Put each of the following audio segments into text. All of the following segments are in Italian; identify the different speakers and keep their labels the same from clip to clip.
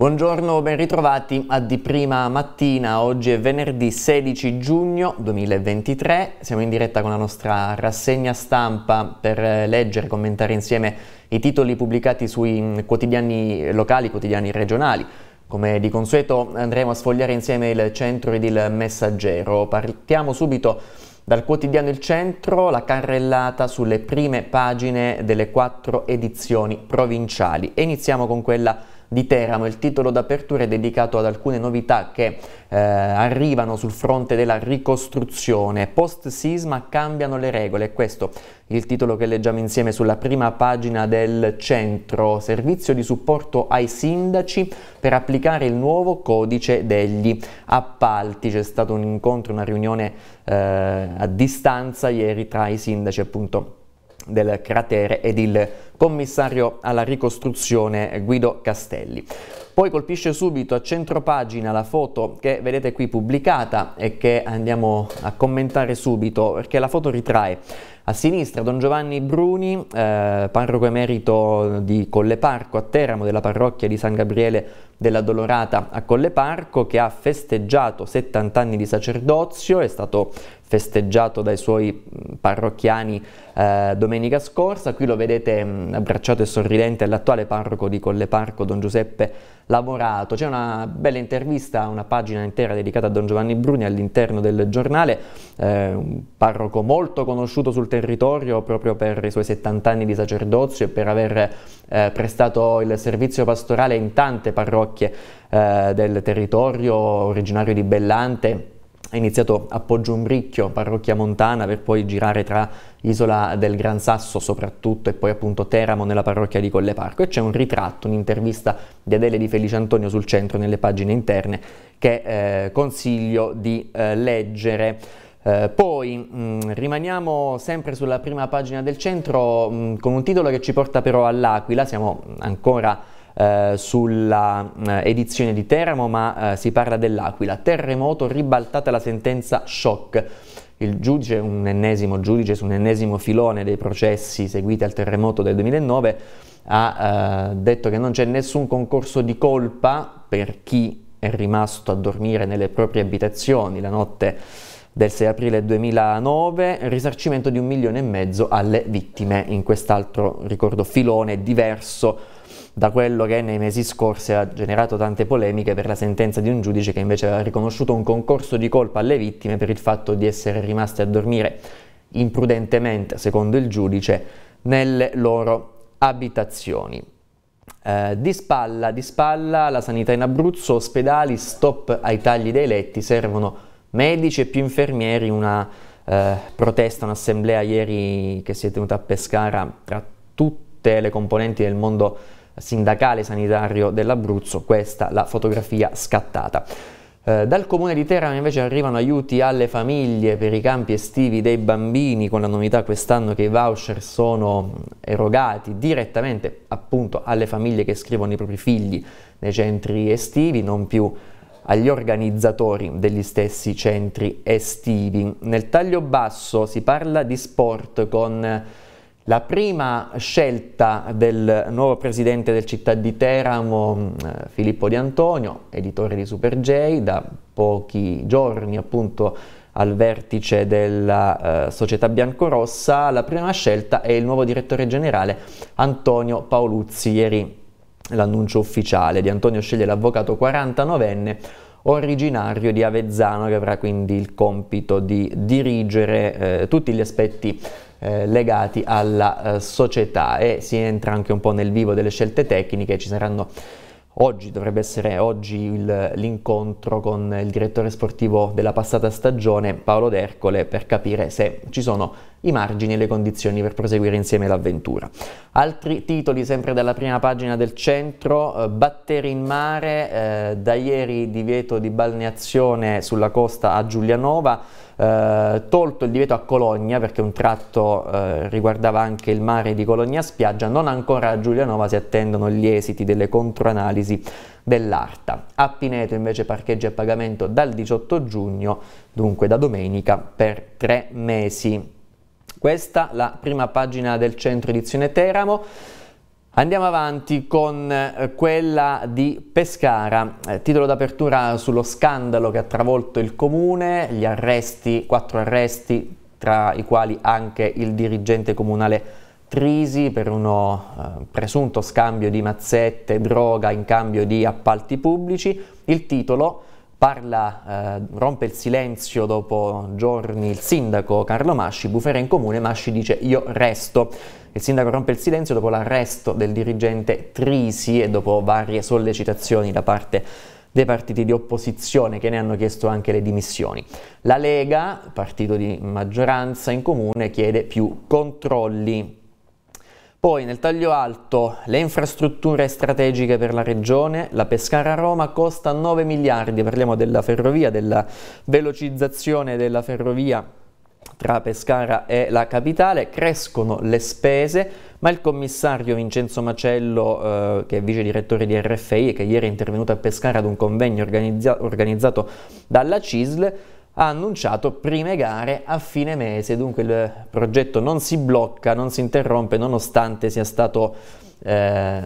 Speaker 1: Buongiorno, ben ritrovati a di prima mattina. Oggi è venerdì 16 giugno 2023. Siamo in diretta con la nostra rassegna stampa per leggere e commentare insieme i titoli pubblicati sui mm, quotidiani locali, quotidiani regionali. Come di consueto andremo a sfogliare insieme il centro ed il messaggero. Partiamo subito dal quotidiano Il Centro, la carrellata sulle prime pagine delle quattro edizioni provinciali. E iniziamo con quella di Teramo. Il titolo d'apertura è dedicato ad alcune novità che eh, arrivano sul fronte della ricostruzione. Post sisma cambiano le regole, questo è il titolo che leggiamo insieme sulla prima pagina del centro. Servizio di supporto ai sindaci per applicare il nuovo codice degli appalti. C'è stato un incontro, una riunione eh, a distanza ieri tra i sindaci appunto del cratere ed il commissario alla ricostruzione Guido Castelli. Poi colpisce subito a centro pagina la foto che vedete qui pubblicata e che andiamo a commentare subito perché la foto ritrae a sinistra Don Giovanni Bruni, eh, parroco emerito di Colleparco a Teramo della parrocchia di San Gabriele della Dolorata a Colleparco che ha festeggiato 70 anni di sacerdozio, è stato festeggiato dai suoi parrocchiani eh, domenica scorsa. Qui lo vedete mh, abbracciato e sorridente l'attuale parroco di Colleparco, Don Giuseppe Lavorato. C'è una bella intervista, una pagina intera dedicata a Don Giovanni Bruni all'interno del giornale, eh, un parroco molto conosciuto sul territorio proprio per i suoi 70 anni di sacerdozio e per aver eh, prestato il servizio pastorale in tante parrocchie eh, del territorio originario di Bellante ha iniziato a Poggiumbricchio, parrocchia montana, per poi girare tra Isola del Gran Sasso soprattutto e poi appunto Teramo nella parrocchia di Colle Parco. e c'è un ritratto, un'intervista di Adele di Felice Antonio sul centro nelle pagine interne che eh, consiglio di eh, leggere. Eh, poi mh, mm, rimaniamo sempre sulla prima pagina del centro mh, mm, con un titolo che ci porta però all'Aquila, siamo ancora eh, sulla eh, edizione di Teramo, ma eh, si parla dell'Aquila. Terremoto, ribaltata la sentenza, shock. Il giudice, un ennesimo giudice su un ennesimo filone dei processi seguiti al terremoto del 2009, ha eh, detto che non c'è nessun concorso di colpa per chi è rimasto a dormire nelle proprie abitazioni la notte del 6 aprile 2009, risarcimento di un milione e mezzo alle vittime in quest'altro, ricordo, filone diverso da quello che nei mesi scorsi ha generato tante polemiche per la sentenza di un giudice che invece aveva riconosciuto un concorso di colpa alle vittime per il fatto di essere rimaste a dormire imprudentemente, secondo il giudice, nelle loro abitazioni. Eh, di, spalla, di spalla la sanità in Abruzzo, ospedali, stop ai tagli dei letti, servono medici e più infermieri, una eh, protesta, un'assemblea ieri che si è tenuta a Pescara tra tutte le componenti del mondo sindacale sanitario dell'Abruzzo, questa la fotografia scattata. Eh, dal comune di Teramo invece arrivano aiuti alle famiglie per i campi estivi dei bambini con la novità quest'anno che i voucher sono erogati direttamente appunto alle famiglie che scrivono i propri figli nei centri estivi, non più agli organizzatori degli stessi centri estivi. Nel taglio basso si parla di sport con la prima scelta del nuovo presidente del Città di Teramo, mm, eh, Filippo Di Antonio, editore di Super J, da pochi giorni appunto al vertice della eh, società biancorossa, la prima scelta è il nuovo direttore generale Antonio Paoluzzi, ieri l'annuncio ufficiale di Antonio sceglie l'avvocato 49enne originario di Avezzano che avrà quindi il compito di dirigere eh, tutti gli aspetti eh, legati alla eh, società e si entra anche un po' nel vivo delle scelte tecniche, ci saranno oggi dovrebbe essere oggi il, l'incontro con il direttore sportivo della passata stagione, Paolo D'Ercole, per capire se ci sono i margini e le condizioni per proseguire insieme l'avventura. Altri titoli sempre dalla prima pagina del centro, eh, batteri in mare, eh, da ieri divieto di balneazione sulla costa a Giulianova, eh, tolto il divieto a Cologna perché un tratto eh, riguardava anche il mare di Cologna Spiaggia, non ancora a Giulianova, si attendono gli esiti delle controanalisi Brindisi dell'Arta. A Pineto invece parcheggi a pagamento dal 18 giugno, dunque da domenica, per tre mesi. Questa la prima pagina del centro edizione Teramo. Andiamo avanti con eh, quella di Pescara, eh, titolo d'apertura sullo scandalo che ha travolto il comune, gli arresti, quattro arresti, tra i quali anche il dirigente comunale Trisi per uno eh, presunto scambio di mazzette, droga in cambio di appalti pubblici. Il titolo parla, eh, rompe il silenzio dopo giorni il sindaco Carlo Masci, bufera in comune, Masci dice io resto. Il sindaco rompe il silenzio dopo l'arresto del dirigente Trisi e dopo varie sollecitazioni da parte dei partiti di opposizione che ne hanno chiesto anche le dimissioni. La Lega, partito di maggioranza in comune, chiede più controlli poi nel taglio alto le infrastrutture strategiche per la regione, la Pescara-Roma costa 9 miliardi, parliamo della ferrovia, della velocizzazione della ferrovia tra Pescara e la capitale, crescono le spese, ma il commissario Vincenzo Macello, eh, che è vice direttore di RFI e che ieri è intervenuto a Pescara ad un convegno organizza organizzato dalla CISL, ha annunciato prime gare a fine mese, dunque il progetto non si blocca, non si interrompe nonostante sia stato eh,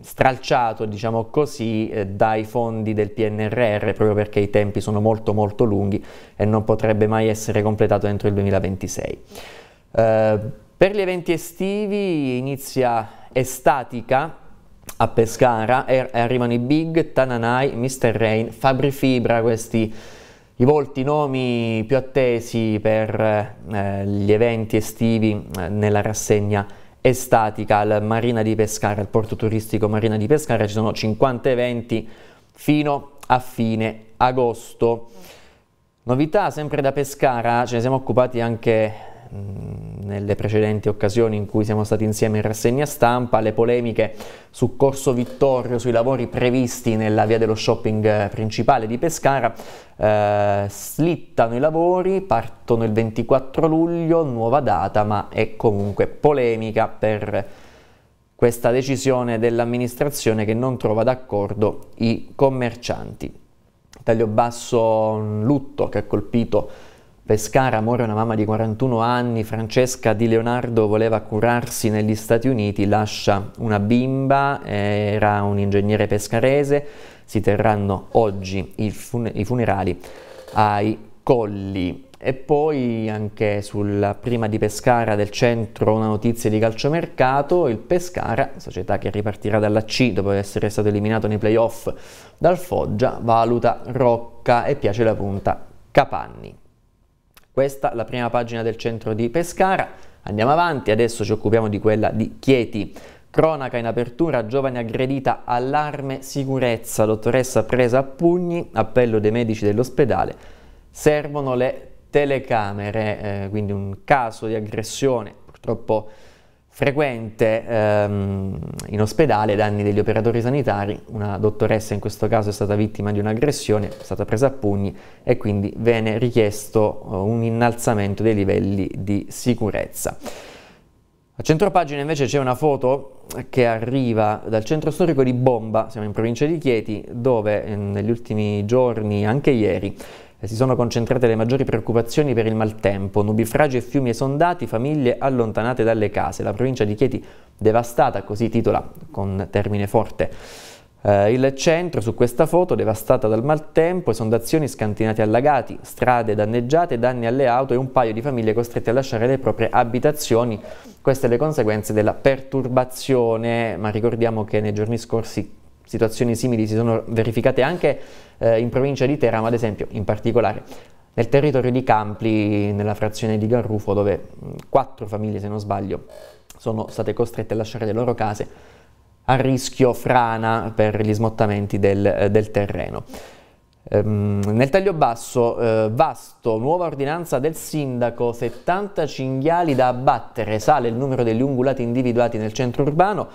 Speaker 1: stralciato, diciamo così, eh, dai fondi del PNRR proprio perché i tempi sono molto molto lunghi e non potrebbe mai essere completato entro il 2026. Eh, per gli eventi estivi inizia Estatica a Pescara e er, arrivano i Big, Tananai, Mr. Rain, Fabri Fibra, questi i volti, i nomi più attesi per eh, gli eventi estivi eh, nella rassegna estatica al Marina di Pescara, al porto turistico Marina di Pescara, ci sono 50 eventi fino a fine agosto. Novità sempre da Pescara, ce ne siamo occupati anche nelle precedenti occasioni in cui siamo stati insieme in rassegna stampa, le polemiche su Corso Vittorio, sui lavori previsti nella via dello shopping principale di Pescara, eh, slittano i lavori, partono il 24 luglio, nuova data, ma è comunque polemica per questa decisione dell'amministrazione che non trova d'accordo i commercianti. Taglio basso, un lutto che ha colpito Pescara muore una mamma di 41 anni, Francesca Di Leonardo voleva curarsi negli Stati Uniti, lascia una bimba, era un ingegnere pescarese, si terranno oggi i, fun i funerali ai colli. E poi anche sulla prima di Pescara del centro una notizia di calciomercato, il Pescara, società che ripartirà dalla C dopo essere stato eliminato nei playoff dal Foggia, valuta Rocca e piace la punta Capanni. Questa la prima pagina del centro di Pescara. Andiamo avanti, adesso ci occupiamo di quella di Chieti. Cronaca in apertura, giovane aggredita, allarme, sicurezza, dottoressa presa a pugni, appello dei medici dell'ospedale, servono le telecamere, eh, quindi un caso di aggressione purtroppo frequente ehm, in ospedale ai danni degli operatori sanitari, una dottoressa in questo caso è stata vittima di un'aggressione, è stata presa a pugni e quindi viene richiesto eh, un innalzamento dei livelli di sicurezza. A centropagina invece c'è una foto che arriva dal centro storico di Bomba, siamo in provincia di Chieti, dove eh, negli ultimi giorni, anche ieri, eh, si sono concentrate le maggiori preoccupazioni per il maltempo, nubifragi e fiumi esondati, famiglie allontanate dalle case, la provincia di Chieti devastata, così titola con termine forte. Eh, il centro su questa foto devastata dal maltempo, esondazioni scantinati allagati, strade danneggiate, danni alle auto e un paio di famiglie costrette a lasciare le proprie abitazioni. Queste le conseguenze della perturbazione, ma ricordiamo che nei giorni scorsi Situazioni simili si sono verificate anche eh, in provincia di Teramo, ad esempio, in particolare nel territorio di Campli, nella frazione di Garrufo, dove quattro famiglie, se non sbaglio, sono state costrette a lasciare le loro case a rischio frana per gli smottamenti del, eh, del terreno. Ehm, nel taglio basso, eh, vasto, nuova ordinanza del sindaco, 70 cinghiali da abbattere, sale il numero degli ungulati individuati nel centro urbano,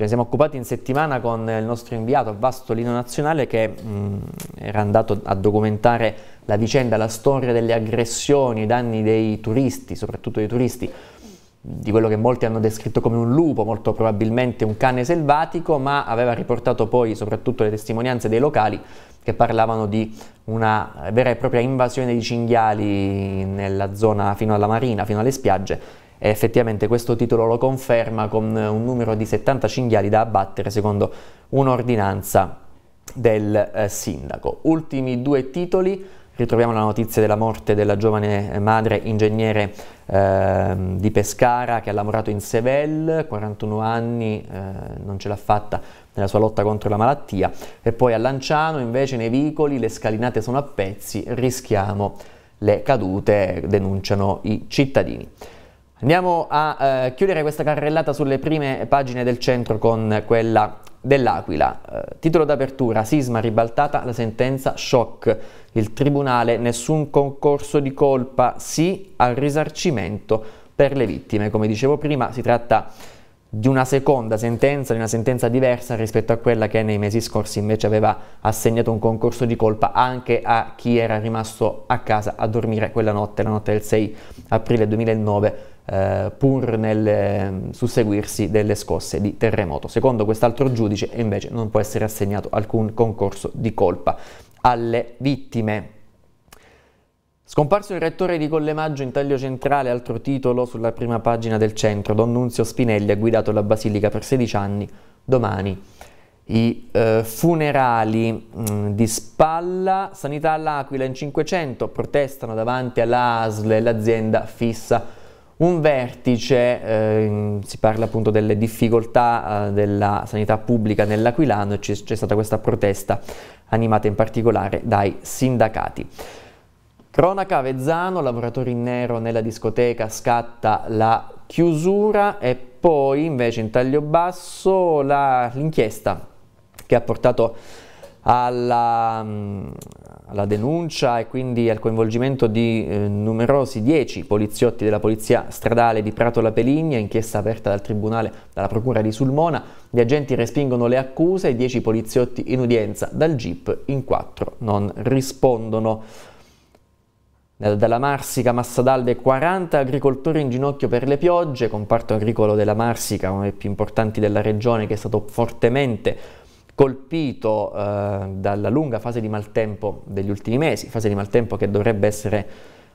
Speaker 1: Ce cioè, ne siamo occupati in settimana con il nostro inviato Vastolino Nazionale che mh, mm, era andato a documentare la vicenda, la storia delle aggressioni, i danni dei turisti, soprattutto dei turisti, di quello che molti hanno descritto come un lupo, molto probabilmente un cane selvatico, ma aveva riportato poi soprattutto le testimonianze dei locali che parlavano di una vera e propria invasione di cinghiali nella zona fino alla marina, fino alle spiagge e effettivamente questo titolo lo conferma con eh, un numero di 70 cinghiali da abbattere secondo un'ordinanza del eh, sindaco. Ultimi due titoli, ritroviamo la notizia della morte della giovane eh, madre ingegnere eh, di Pescara che ha lavorato in Sevel, 41 anni, eh, non ce l'ha fatta nella sua lotta contro la malattia, e poi a Lanciano invece nei vicoli le scalinate sono a pezzi, rischiamo le cadute, denunciano i cittadini. Andiamo a eh, chiudere questa carrellata sulle prime pagine del centro con quella dell'Aquila. Eh, titolo d'apertura, sisma ribaltata, la sentenza shock. Il tribunale, nessun concorso di colpa, sì al risarcimento per le vittime. Come dicevo prima, si tratta di una seconda sentenza, di una sentenza diversa rispetto a quella che nei mesi scorsi invece aveva assegnato un concorso di colpa anche a chi era rimasto a casa a dormire quella notte, la notte del 6 aprile 2009 eh, pur nel ehm, susseguirsi delle scosse di terremoto. Secondo quest'altro giudice invece non può essere assegnato alcun concorso di colpa alle vittime. Scomparso il rettore di Collemaggio in taglio centrale, altro titolo sulla prima pagina del centro, Don Nunzio Spinelli ha guidato la Basilica per 16 anni, domani i eh, funerali mh, mm, di Spalla, Sanità all'Aquila in 500, protestano davanti all'ASL, l'azienda fissa un vertice, eh, si parla appunto delle difficoltà eh, della sanità pubblica nell'Aquilano e c'è stata questa protesta animata in particolare dai sindacati. Cronaca Avezzano, lavoratori in nero nella discoteca, scatta la chiusura e poi invece in taglio basso l'inchiesta che ha portato alla, mm, alla denuncia e quindi al coinvolgimento di eh, numerosi dieci poliziotti della Polizia Stradale di Prato La Peligna, inchiesta aperta dal Tribunale dalla Procura di Sulmona, gli agenti respingono le accuse e dieci poliziotti in udienza dal GIP in quattro non rispondono. Dalla Marsica Massadalde 40 agricoltori in ginocchio per le piogge, comparto agricolo della Marsica, uno dei più importanti della regione che è stato fortemente colpito eh, dalla lunga fase di maltempo degli ultimi mesi, fase di maltempo che dovrebbe essere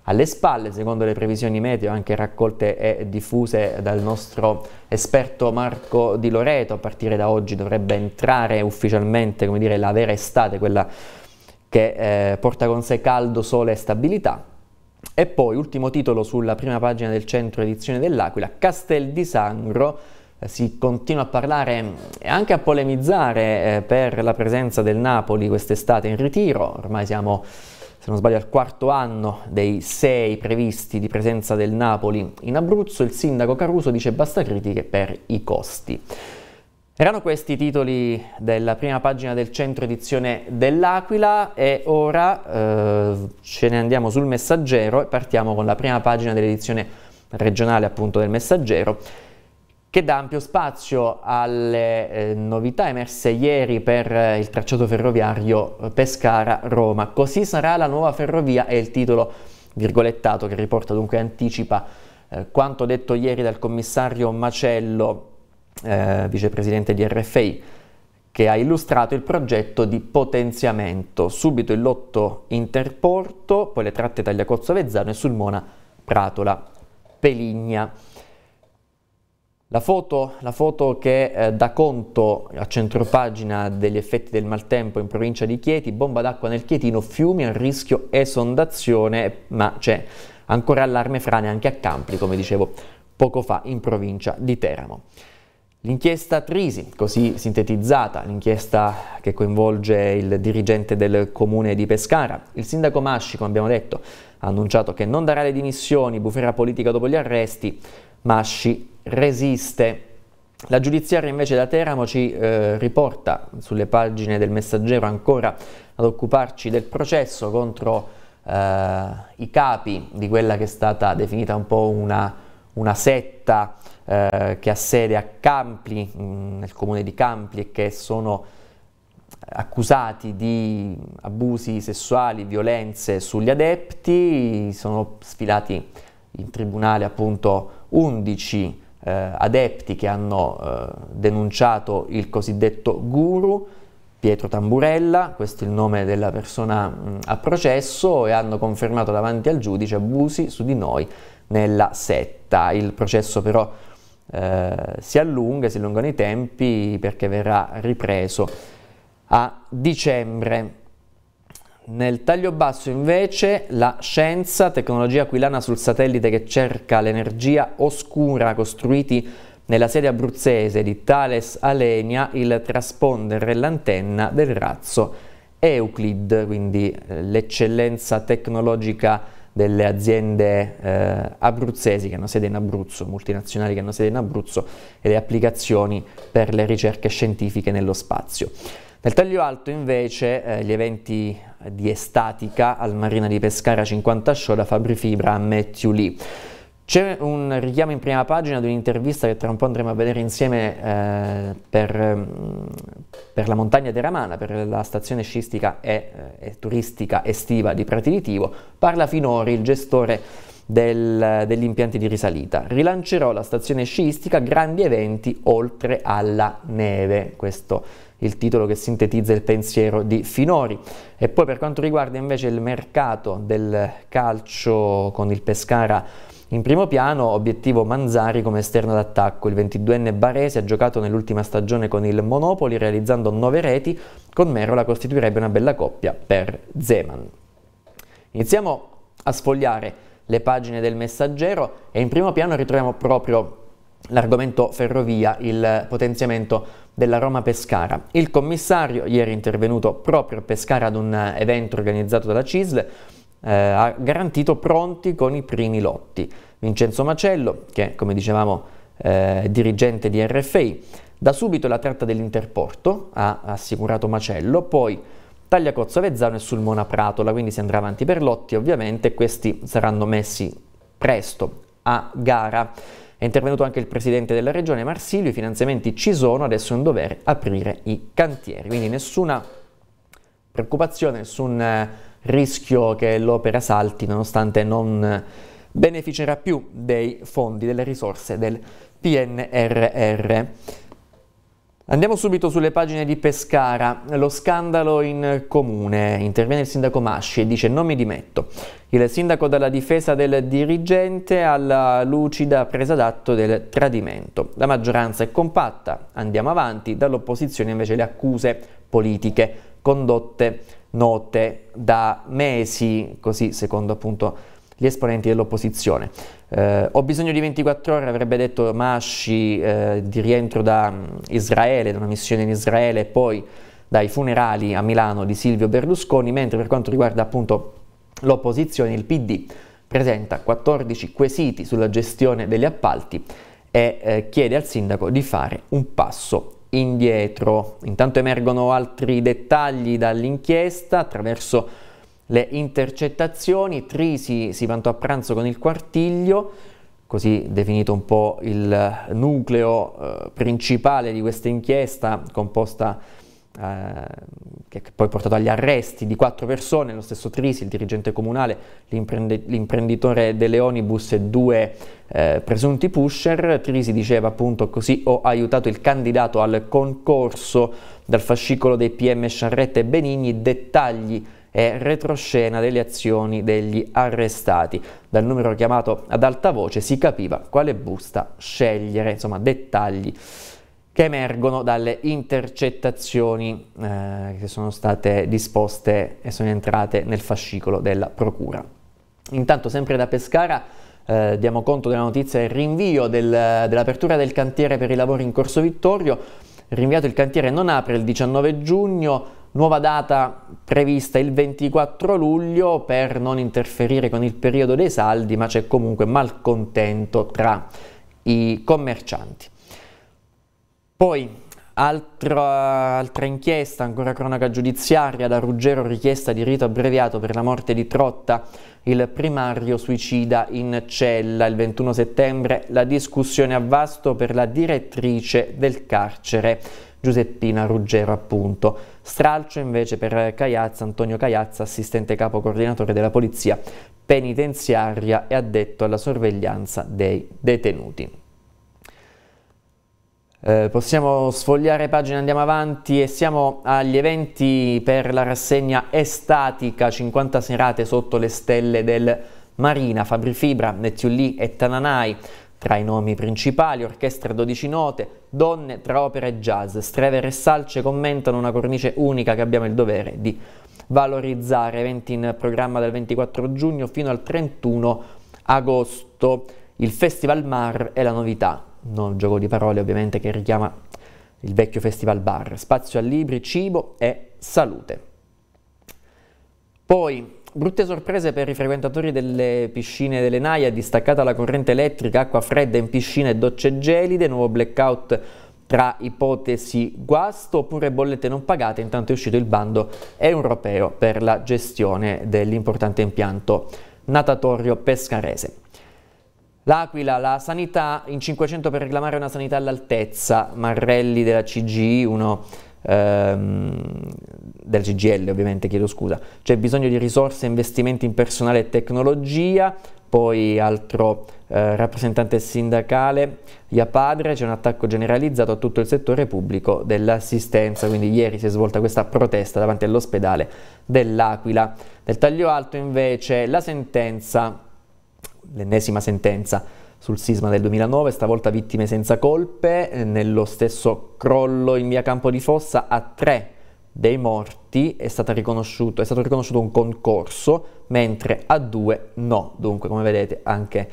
Speaker 1: alle spalle, secondo le previsioni meteo anche raccolte e diffuse dal nostro esperto Marco Di Loreto, a partire da oggi dovrebbe entrare ufficialmente come dire, la vera estate, quella che eh, porta con sé caldo, sole e stabilità. E poi, ultimo titolo sulla prima pagina del centro edizione dell'Aquila, Castel di Sangro, eh, si continua a parlare e anche a polemizzare eh, per la presenza del Napoli quest'estate in ritiro, ormai siamo se non sbaglio al quarto anno dei sei previsti di presenza del Napoli in Abruzzo, il sindaco Caruso dice basta critiche per i costi. Erano questi i titoli della prima pagina del centro edizione dell'Aquila e ora eh, ce ne andiamo sul messaggero e partiamo con la prima pagina dell'edizione regionale appunto del messaggero che dà ampio spazio alle eh, novità emerse ieri per eh, il tracciato ferroviario Pescara-Roma. Così sarà la nuova ferrovia è il titolo virgolettato che riporta dunque anticipa eh, quanto detto ieri dal commissario Macello, eh, vicepresidente di RFI, che ha illustrato il progetto di potenziamento, subito il lotto interporto, poi le tratte tagliacozzo vezzano e Sulmona-Pratola-Peligna. La foto, la foto, che eh, dà conto a centropagina degli effetti del maltempo in provincia di Chieti, bomba d'acqua nel Chietino, fiumi a rischio esondazione, ma c'è ancora allarme frane anche a Campli, come dicevo poco fa, in provincia di Teramo. L'inchiesta Trisi, così sintetizzata, l'inchiesta che coinvolge il dirigente del comune di Pescara, il sindaco Masci, come abbiamo detto, ha annunciato che non darà le dimissioni, bufera politica dopo gli arresti, Masci resiste. La giudiziaria invece da Teramo ci eh, riporta sulle pagine del messaggero ancora ad occuparci del processo contro eh, i capi di quella che è stata definita un po' una, una setta eh, che ha sede a Campli, mh, nel comune di Campli e che sono accusati di abusi sessuali, violenze sugli adepti, sono sfilati in tribunale appunto 11 eh, adepti che hanno eh, denunciato il cosiddetto guru, Pietro Tamburella, questo è il nome della persona mh, a processo, e hanno confermato davanti al giudice abusi su di noi nella setta. Il processo però eh, si allunga, si allungano i tempi perché verrà ripreso a dicembre. Nel taglio basso invece la scienza, tecnologia aquilana sul satellite che cerca l'energia oscura costruiti nella sede abruzzese di Thales Alenia il trasponder e l'antenna del razzo Euclid, quindi eh, l'eccellenza tecnologica delle aziende eh, abruzzesi che hanno sede in Abruzzo, multinazionali che hanno sede in Abruzzo e le applicazioni per le ricerche scientifiche nello spazio. Nel taglio alto invece eh, gli eventi di estatica al Marina di Pescara 50 Show da Fabri Fibra a Matthew Lee. C'è un richiamo in prima pagina di un'intervista che tra un po' andremo a vedere insieme eh, per, mm, per, la montagna Teramana, per la stazione sciistica e, eh, e turistica estiva di Prati di Tivo. Parla Finori, il gestore del, degli impianti di risalita. Rilancerò la stazione sciistica, grandi eventi oltre alla neve. Questo è il titolo che sintetizza il pensiero di Finori. E poi per quanto riguarda invece il mercato del calcio con il Pescara in primo piano, obiettivo Manzari come esterno d'attacco. Il 22enne Baresi ha giocato nell'ultima stagione con il Monopoli realizzando nove reti, con Merola costituirebbe una bella coppia per Zeman. Iniziamo a sfogliare le pagine del messaggero e in primo piano ritroviamo proprio l'argomento ferrovia, il potenziamento della Roma Pescara. Il commissario ieri intervenuto proprio a Pescara ad un eh, evento organizzato dalla CISL eh, ha garantito pronti con i primi lotti. Vincenzo Macello, che come dicevamo eh, dirigente di RFI, da subito la tratta dell'interporto, ha assicurato Macello, poi Tagliacozzo Avezzano e Sulmona Pratola, quindi si andrà avanti per lotti, ovviamente questi saranno messi presto a gara. È intervenuto anche il presidente della regione Marsilio, i finanziamenti ci sono, adesso è un dovere aprire i cantieri, quindi nessuna preoccupazione, nessun eh, rischio che l'opera salti nonostante non beneficerà più dei fondi, delle risorse del PNRR. Andiamo subito sulle pagine di Pescara, lo scandalo in comune, interviene il sindaco Masci e dice non mi dimetto. Il sindaco dalla difesa del dirigente alla lucida presa d'atto del tradimento. La maggioranza è compatta, andiamo avanti, dall'opposizione invece le accuse politiche condotte note da mesi, così secondo appunto gli esponenti dell'opposizione. Eh, ho bisogno di 24 ore, avrebbe detto Masci, eh, di rientro da mm, Israele, da una missione in Israele, e poi dai funerali a Milano di Silvio Berlusconi, mentre per quanto riguarda appunto l'opposizione, il PD presenta 14 quesiti sulla gestione degli appalti e eh, chiede al sindaco di fare un passo indietro. Intanto emergono altri dettagli dall'inchiesta attraverso le intercettazioni, Trisi si vantò a pranzo con il quartiglio, così definito un po' il nucleo eh, principale di questa inchiesta composta eh, che poi ha portato agli arresti di quattro persone, lo stesso Trisi, il dirigente comunale, l'imprenditore delle Onibus e due eh, presunti pusher. Trisi diceva appunto così ho aiutato il candidato al concorso dal fascicolo dei PM Sciarretta e Benigni, dettagli e retroscena delle azioni degli arrestati. Dal numero chiamato ad alta voce si capiva quale busta scegliere, insomma dettagli che emergono dalle intercettazioni eh, che sono state disposte e sono entrate nel fascicolo della Procura. Intanto sempre da Pescara eh, diamo conto della notizia del rinvio del, dell'apertura del cantiere per i lavori in Corso Vittorio. Rinviato il cantiere non apre il 19 giugno, Nuova data prevista il 24 luglio per non interferire con il periodo dei saldi, ma c'è comunque malcontento tra i commercianti. Poi altra, altra inchiesta, ancora cronaca giudiziaria, da Ruggero richiesta di rito abbreviato per la morte di Trotta, il primario suicida in cella. Il 21 settembre la discussione a vasto per la direttrice del carcere Giuseppina Ruggero appunto. Stralcio invece per Cagliazza, Antonio Cagliazza, assistente capo coordinatore della polizia penitenziaria e addetto alla sorveglianza dei detenuti. Eh, possiamo sfogliare pagine, andiamo avanti e siamo agli eventi per la rassegna estatica, 50 serate sotto le stelle del Marina, Fabri Fibra, Nettiulli e Tananai. Tra i nomi principali, orchestra 12 note, donne tra opera e jazz, strever e salce commentano una cornice unica che abbiamo il dovere di valorizzare. Eventi in programma dal 24 giugno fino al 31 agosto. Il Festival Mar è la novità, non gioco di parole ovviamente che richiama il vecchio Festival Bar. Spazio a libri, cibo e salute. Poi Brutte sorprese per i frequentatori delle piscine delle Naia, distaccata la corrente elettrica, acqua fredda in piscina e docce gelide, nuovo blackout tra ipotesi guasto oppure bollette non pagate, intanto è uscito il bando europeo per la gestione dell'importante impianto natatorio pescarese. L'Aquila, la sanità, in 500 per reclamare una sanità all'altezza, Marrelli della CGI, uno ehm, del CGL ovviamente, chiedo scusa, c'è bisogno di risorse, investimenti in personale e tecnologia, poi altro eh, rappresentante sindacale, padre, c'è un attacco generalizzato a tutto il settore pubblico dell'assistenza, quindi ieri si è svolta questa protesta davanti all'ospedale dell'Aquila. Del taglio alto invece la sentenza, l'ennesima sentenza, sul sisma del 2009, stavolta vittime senza colpe, eh, nello stesso crollo in via Campo di Fossa a tre dei morti è, è, stato riconosciuto un concorso, mentre a due no. Dunque, come vedete, anche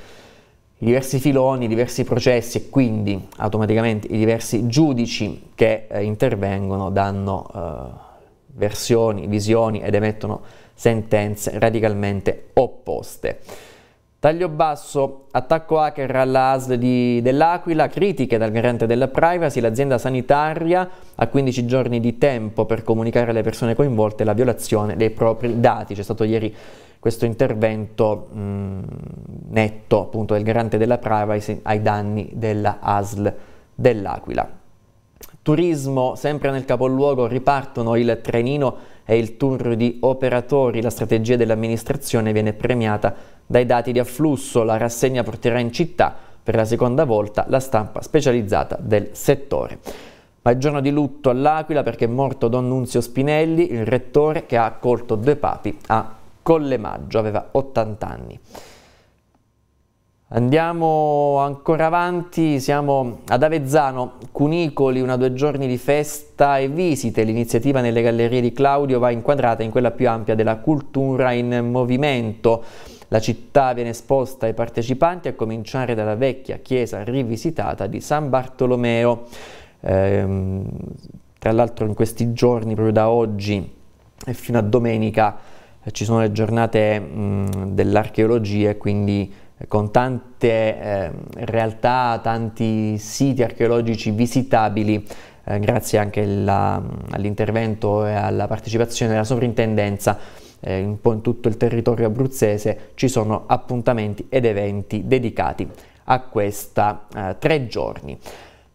Speaker 1: i diversi filoni, i diversi processi e quindi automaticamente i diversi giudici che eh, intervengono danno eh, versioni, visioni ed emettono sentenze radicalmente opposte. Taglio basso, attacco hacker alla ASL dell'Aquila, critiche dal garante della privacy, l'azienda sanitaria ha 15 giorni di tempo per comunicare alle persone coinvolte la violazione dei propri dati. C'è stato ieri questo intervento mh, mm, netto appunto del garante della privacy ai danni della ASL dell'Aquila. Turismo, sempre nel capoluogo, ripartono il trenino e il tour di operatori. La strategia dell'amministrazione viene premiata dai dati di afflusso la rassegna porterà in città per la seconda volta la stampa specializzata del settore. Ma è giorno di lutto all'Aquila perché è morto Don Nunzio Spinelli, il rettore che ha accolto due papi a Collemaggio, aveva 80 anni. Andiamo ancora avanti, siamo ad Avezzano, Cunicoli, una due giorni di festa e visite. L'iniziativa nelle gallerie di Claudio va inquadrata in quella più ampia della cultura in movimento. La città viene esposta ai partecipanti a cominciare dalla vecchia chiesa rivisitata di San Bartolomeo. Eh, tra l'altro in questi giorni, proprio da oggi e fino a domenica, eh, ci sono le giornate mm, dell'archeologia e quindi eh, con tante eh, realtà, tanti siti archeologici visitabili eh, grazie anche mm, all'intervento e alla partecipazione della sovrintendenza eh, un po' in tutto il territorio abruzzese ci sono appuntamenti ed eventi dedicati a questa eh, tre giorni.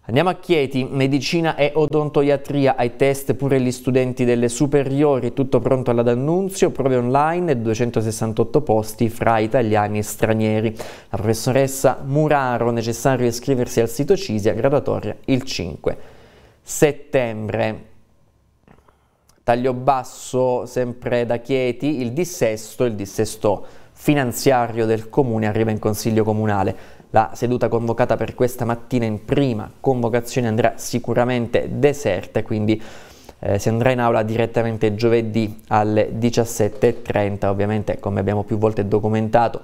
Speaker 1: Andiamo a Chieti, medicina e odontoiatria ai test pure gli studenti delle superiori, tutto pronto alla D'Annunzio, prove online 268 posti fra italiani e stranieri. La professoressa Muraro, necessario iscriversi al sito CISIA, gradatoria il 5 settembre taglio basso sempre da Chieti, il dissesto, il dissesto finanziario del comune arriva in consiglio comunale. La seduta convocata per questa mattina in prima convocazione andrà sicuramente deserta, quindi eh, si andrà in aula direttamente giovedì alle 17.30, ovviamente come abbiamo più volte documentato.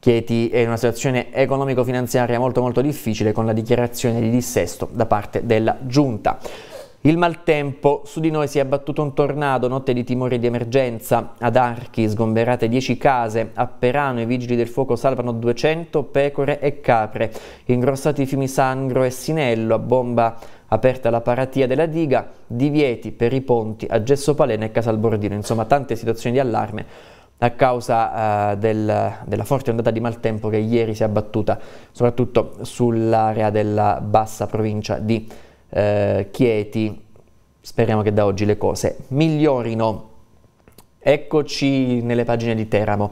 Speaker 1: Chieti è in una situazione economico-finanziaria molto molto difficile con la dichiarazione di dissesto da parte della Giunta. Il maltempo, su di noi si è abbattuto un tornado, notte di timore di emergenza, ad Archi sgomberate 10 case, a Perano i vigili del fuoco salvano 200 pecore e capre, ingrossati i fiumi Sangro e Sinello, a bomba aperta la paratia della diga, divieti per i ponti a Gesso Palena e Casalbordino, insomma tante situazioni di allarme a causa uh, del, della forte ondata di maltempo che ieri si è abbattuta soprattutto sull'area della bassa provincia di eh, Chieti, speriamo che da oggi le cose migliorino. Eccoci nelle pagine di Teramo.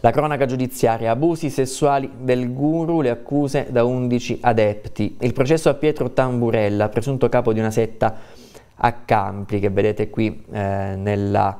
Speaker 1: La cronaca giudiziaria, abusi sessuali del guru, le accuse da 11 adepti. Il processo a Pietro Tamburella, presunto capo di una setta a Campi, che vedete qui eh, nella,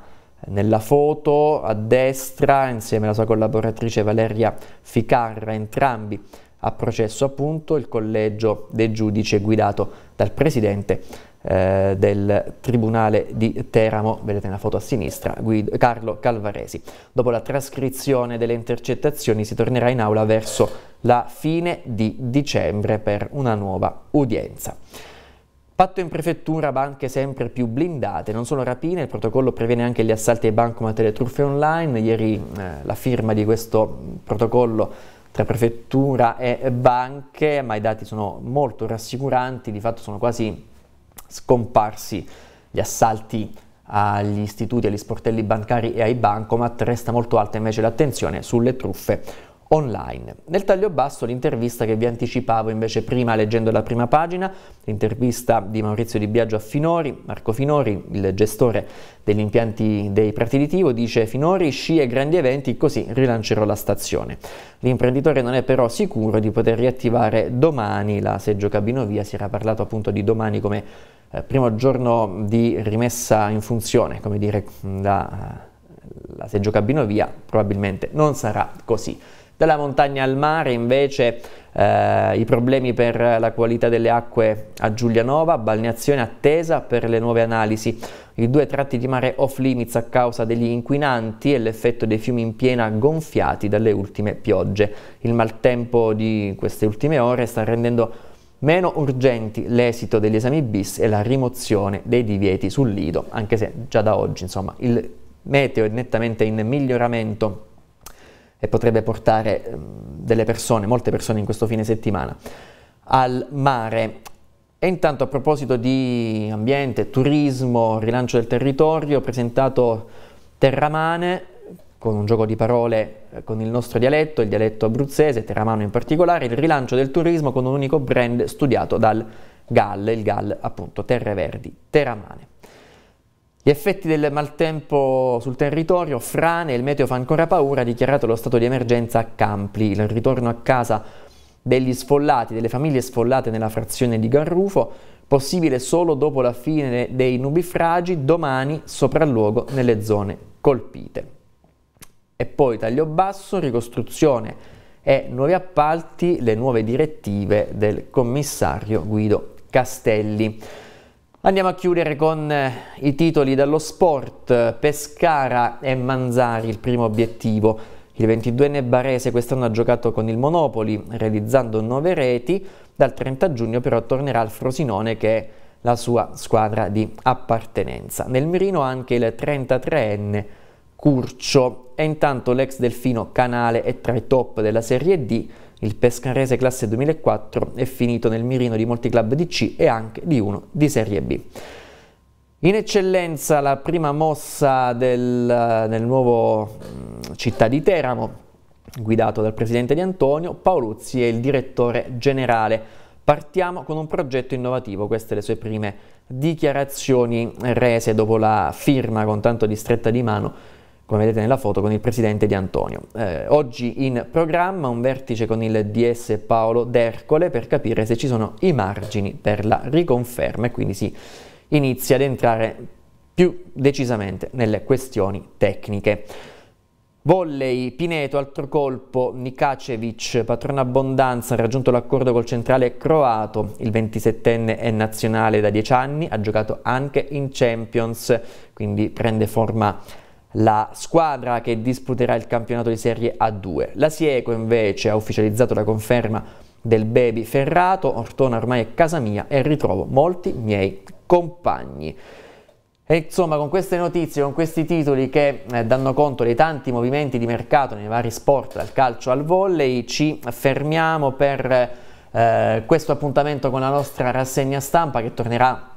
Speaker 1: nella, foto a destra, insieme alla sua collaboratrice Valeria Ficarra, entrambi a processo appunto il collegio dei giudici guidato dal presidente eh, del Tribunale di Teramo, vedete la foto a sinistra, Guido, Carlo Calvaresi. Dopo la trascrizione delle intercettazioni si tornerà in aula verso la fine di dicembre per una nuova udienza. Fatto in prefettura, banche sempre più blindate, non solo rapine, il protocollo prevede anche gli assalti ai bancomat e le truffe online. Ieri eh, la firma di questo protocollo tra prefettura e banche, ma i dati sono molto rassicuranti, di fatto sono quasi scomparsi gli assalti agli istituti, agli sportelli bancari e ai bancomat, resta molto alta invece l'attenzione sulle truffe online. Nel taglio basso l'intervista che vi anticipavo invece prima leggendo la prima pagina, l'intervista di Maurizio Di Biagio a Finori, Marco Finori, il gestore degli impianti dei prati di Pratilitivo, dice Finori sci e grandi eventi così rilancerò la stazione. L'imprenditore non è però sicuro di poter riattivare domani la Seggio Cabinovia, si era parlato appunto di domani come eh, primo giorno di rimessa in funzione, come dire la, la Seggio Cabinovia probabilmente non sarà così. Dalla montagna al mare invece eh, i problemi per la qualità delle acque a Giulianova, balneazione attesa per le nuove analisi. I due tratti di mare off limits a causa degli inquinanti e l'effetto dei fiumi in piena gonfiati dalle ultime piogge. Il maltempo di queste ultime ore sta rendendo meno urgenti l'esito degli esami bis e la rimozione dei divieti sul lido, anche se già da oggi insomma, il meteo è nettamente in miglioramento e potrebbe portare ehm, delle persone, molte persone in questo fine settimana, al mare. E intanto a proposito di ambiente, turismo, rilancio del territorio, ho presentato Terramane con un gioco di parole eh, con il nostro dialetto, il dialetto abruzzese, Terramano in particolare, il rilancio del turismo con un unico brand studiato dal GAL, il GAL appunto Terre Verdi, Terramane. Gli effetti del maltempo sul territorio, frane, il meteo fa ancora paura, ha dichiarato lo stato di emergenza a Campli. Il ritorno a casa degli sfollati, delle famiglie sfollate nella frazione di Garrufo, possibile solo dopo la fine dei nubifragi, domani sopralluogo nelle zone colpite. E poi taglio basso, ricostruzione e nuovi appalti, le nuove direttive del commissario Guido Castelli. Andiamo a chiudere con eh, i titoli dallo sport, Pescara e Manzari il primo obiettivo. Il 22enne barese quest'anno ha giocato con il Monopoli realizzando 9 reti, dal 30 giugno però tornerà al Frosinone che è la sua squadra di appartenenza. Nel mirino anche il 33enne Curcio e intanto l'ex Delfino Canale è tra i top della Serie D il pescarese classe 2004 è finito nel mirino di molti club di C e anche di uno di Serie B. In eccellenza la prima mossa del, del nuovo mm, città di Teramo, guidato dal presidente Di Antonio, Paoluzzi è il direttore generale. Partiamo con un progetto innovativo, queste le sue prime dichiarazioni rese dopo la firma con tanto di stretta di mano come vedete nella foto, con il presidente Di Antonio. Eh, oggi in programma un vertice con il DS Paolo D'Ercole per capire se ci sono i margini per la riconferma e quindi si inizia ad entrare più decisamente nelle questioni tecniche. Volley, Pineto, altro colpo, Nikacevic, patrona abbondanza, ha raggiunto l'accordo col centrale croato, il 27enne è nazionale da 10 anni, ha giocato anche in Champions, quindi prende forma la squadra che disputerà il campionato di Serie A2. La Sieco invece ha ufficializzato la conferma del baby Ferrato, Ortona ormai è casa mia e ritrovo molti miei compagni. E insomma con queste notizie, con questi titoli che eh, danno conto dei tanti movimenti di mercato nei vari sport, dal calcio al volley, ci fermiamo per eh, questo appuntamento con la nostra rassegna stampa che tornerà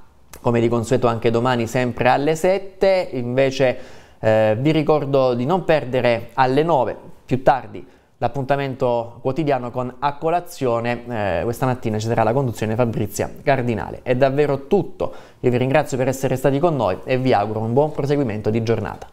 Speaker 1: come di consueto anche domani sempre alle 7, invece eh, vi ricordo di non perdere alle 9 più tardi l'appuntamento quotidiano con A Colazione. Eh, questa mattina ci sarà la conduzione Fabrizia Cardinale. È davvero tutto. Io vi ringrazio per essere stati con noi e vi auguro un buon proseguimento di giornata.